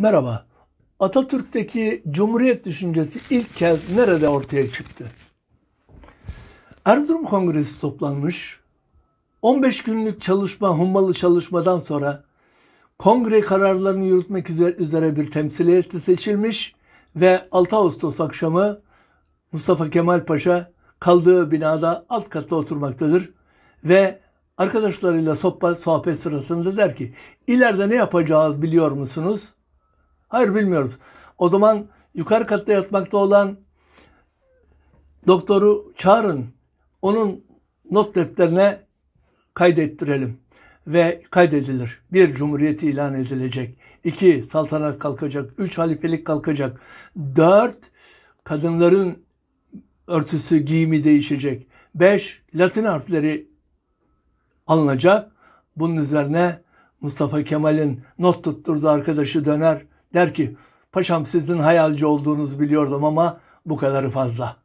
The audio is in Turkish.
Merhaba. Atatürk'teki Cumhuriyet düşüncesi ilk kez nerede ortaya çıktı? Erzurum Kongresi toplanmış. 15 günlük çalışma, hummalı çalışmadan sonra kongre kararlarını yürütmek üzere bir temsiliyeti seçilmiş ve 6 Ağustos akşamı Mustafa Kemal Paşa kaldığı binada alt katta oturmaktadır ve arkadaşlarıyla sohbet, sohbet sırasında der ki ileride ne yapacağız biliyor musunuz? Hayır bilmiyoruz. O zaman yukarı katta yatmakta olan doktoru çağırın. Onun not defterine kaydettirelim ve kaydedilir. Bir, cumhuriyeti ilan edilecek. İki, saltanat kalkacak. Üç, halifelik kalkacak. Dört, kadınların örtüsü, giyimi değişecek. Beş, Latin harfleri alınacak. Bunun üzerine Mustafa Kemal'in not tutturduğu arkadaşı döner. Der ki paşam sizin hayalci olduğunuzu biliyordum ama bu kadarı fazla.''